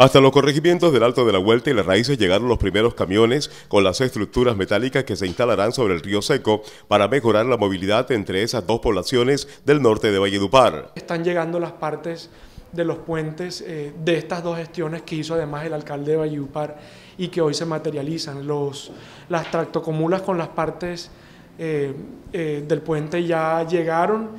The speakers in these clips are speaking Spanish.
Hasta los corregimientos del Alto de la Vuelta y las Raíces llegaron los primeros camiones con las estructuras metálicas que se instalarán sobre el río Seco para mejorar la movilidad entre esas dos poblaciones del norte de Valledupar. Están llegando las partes de los puentes eh, de estas dos gestiones que hizo además el alcalde de Valledupar y que hoy se materializan. Los, las tractocomulas con las partes eh, eh, del puente ya llegaron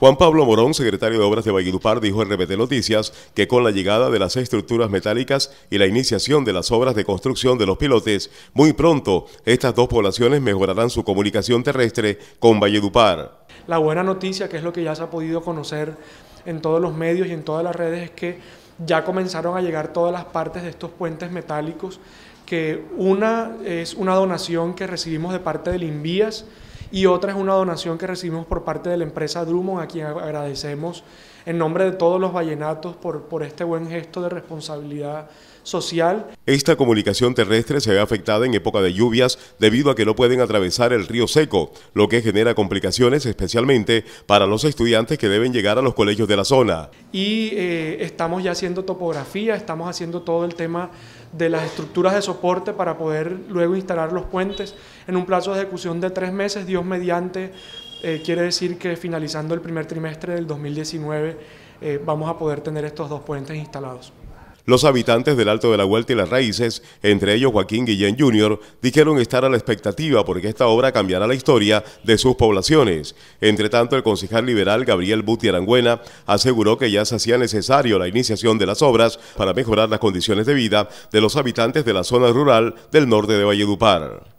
Juan Pablo Morón, secretario de Obras de Valledupar, dijo en RBT Noticias que con la llegada de las estructuras metálicas y la iniciación de las obras de construcción de los pilotes, muy pronto estas dos poblaciones mejorarán su comunicación terrestre con Valledupar. La buena noticia, que es lo que ya se ha podido conocer en todos los medios y en todas las redes, es que ya comenzaron a llegar todas las partes de estos puentes metálicos, que una es una donación que recibimos de parte del INVIAS, y otra es una donación que recibimos por parte de la empresa Drummond, a quien agradecemos en nombre de todos los vallenatos por, por este buen gesto de responsabilidad social. Esta comunicación terrestre se ve afectada en época de lluvias debido a que no pueden atravesar el río seco, lo que genera complicaciones especialmente para los estudiantes que deben llegar a los colegios de la zona y eh, estamos ya haciendo topografía, estamos haciendo todo el tema de las estructuras de soporte para poder luego instalar los puentes en un plazo de ejecución de tres meses, Dios mediante, eh, quiere decir que finalizando el primer trimestre del 2019 eh, vamos a poder tener estos dos puentes instalados. Los habitantes del Alto de la Vuelta y las Raíces, entre ellos Joaquín Guillén Jr., dijeron estar a la expectativa porque esta obra cambiará la historia de sus poblaciones. Entre tanto, el concejal liberal Gabriel Buti Arangüena aseguró que ya se hacía necesario la iniciación de las obras para mejorar las condiciones de vida de los habitantes de la zona rural del norte de Valledupar.